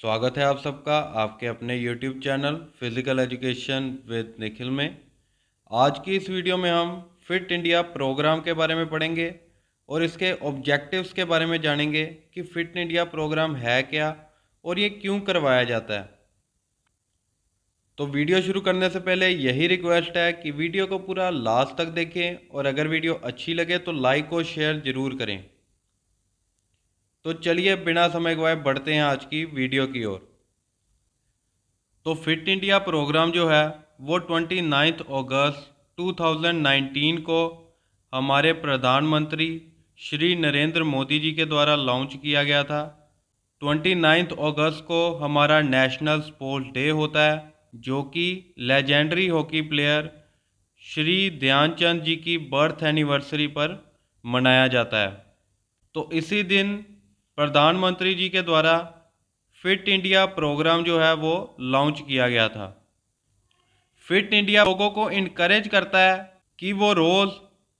स्वागत है आप सबका आपके अपने YouTube channel physical education with Nikhil में आज की इस वीडियो में हम फिट इंडिया प्रोग्राम के बारे में पढ़ेंगे और इसके ऑब्जेक्टिव्स के बारे में जानेंगे कि फिट इंडिया प्रोग्राम है क्या और ये क्यों करवाया जाता है तो वीडियो शुरू करने से पहले यही रिक्वेस्ट है कि वीडियो को पूरा लास्ट तक देखें और अगर वीडियो अच्छी लगे तो लाइक और शेयर ज़रूर करें तो चलिए बिना समय गवाए बढ़ते हैं आज की वीडियो की ओर तो फिट इंडिया प्रोग्राम जो है वो ट्वेंटी नाइन्थ अगस्त 2019 को हमारे प्रधानमंत्री श्री नरेंद्र मोदी जी के द्वारा लॉन्च किया गया था ट्वेंटी नाइन्थ अगस्त को हमारा नेशनल स्पोर्ट्स डे होता है जो कि legendary hockey player Shri Dhyanchand ji की बर्थ एनिवर्सरी पर मनाया जाता है तो इसी दिन प्रधानमंत्री जी के द्वारा फिट इंडिया प्रोग्राम जो है वो लॉन्च किया गया था फिट इंडिया लोगों को इनक्रेज करता है कि वो रोज़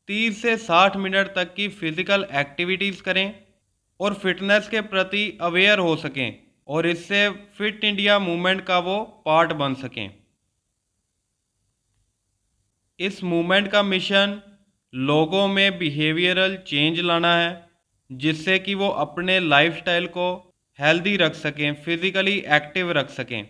तीस से साठ मिनट तक की फ़िज़िकल एक्टिविटीज़ करें और फिटनेस के प्रति अवेयर हो सकें और इससे फिट इंडिया मूवमेंट का वो पार्ट बन सकें इस मूवमेंट का मिशन लोगों में बिहेवियरल चेंज लाना है जिससे कि वो अपने लाइफस्टाइल को हेल्दी रख सकें फिज़िकली एक्टिव रख सकें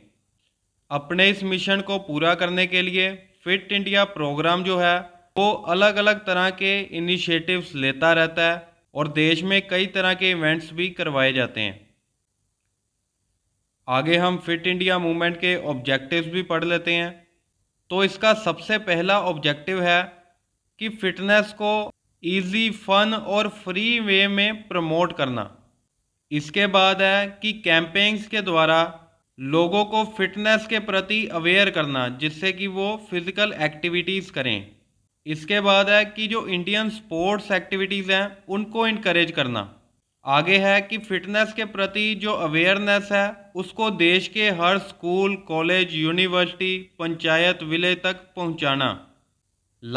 अपने इस मिशन को पूरा करने के लिए फिट इंडिया प्रोग्राम जो है वो अलग अलग तरह के इनिशिएटिव्स लेता रहता है और देश में कई तरह के इवेंट्स भी करवाए जाते हैं आगे हम फिट इंडिया मूवमेंट के ऑब्जेक्टिव्स भी पढ़ लेते हैं तो इसका सबसे पहला ऑब्जेक्टिव है कि फिटनेस को इजी फन और फ्री वे में प्रमोट करना इसके बाद है कि कैंपेन्स के द्वारा लोगों को फिटनेस के प्रति अवेयर करना जिससे कि वो फिज़िकल एक्टिविटीज़ करें इसके बाद है कि जो इंडियन स्पोर्ट्स एक्टिविटीज़ हैं उनको इनक्रेज करना आगे है कि फिटनेस के प्रति जो अवेयरनेस है उसको देश के हर school college university panchayat village तक पहुंचाना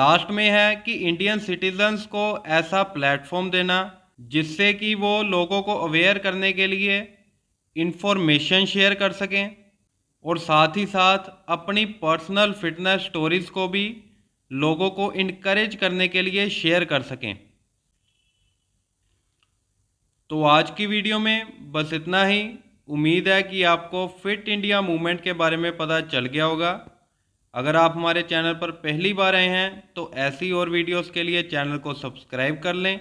लास्ट में है कि इंडियन सिटीजन्स को ऐसा प्लेटफॉर्म देना जिससे कि वो लोगों को अवेयर करने के लिए इन्फॉर्मेशन शेयर कर सकें और साथ ही साथ अपनी पर्सनल फिटनेस स्टोरीज़ को भी लोगों को इनक्रेज करने के लिए शेयर कर सकें तो आज की वीडियो में बस इतना ही उम्मीद है कि आपको फिट इंडिया मूवमेंट के बारे में पता चल गया होगा अगर आप हमारे चैनल पर पहली बार आए हैं तो ऐसी और वीडियोस के लिए चैनल को सब्सक्राइब कर लें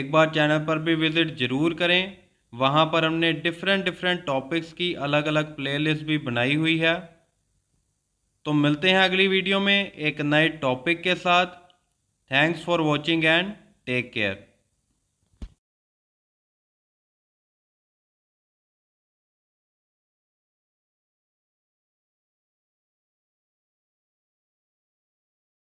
एक बार चैनल पर भी विज़िट ज़रूर करें वहाँ पर हमने डिफरेंट डिफरेंट टॉपिक्स की अलग अलग प्लेलिस्ट भी बनाई हुई है तो मिलते हैं अगली वीडियो में एक नए टॉपिक के साथ thanks for watching and take care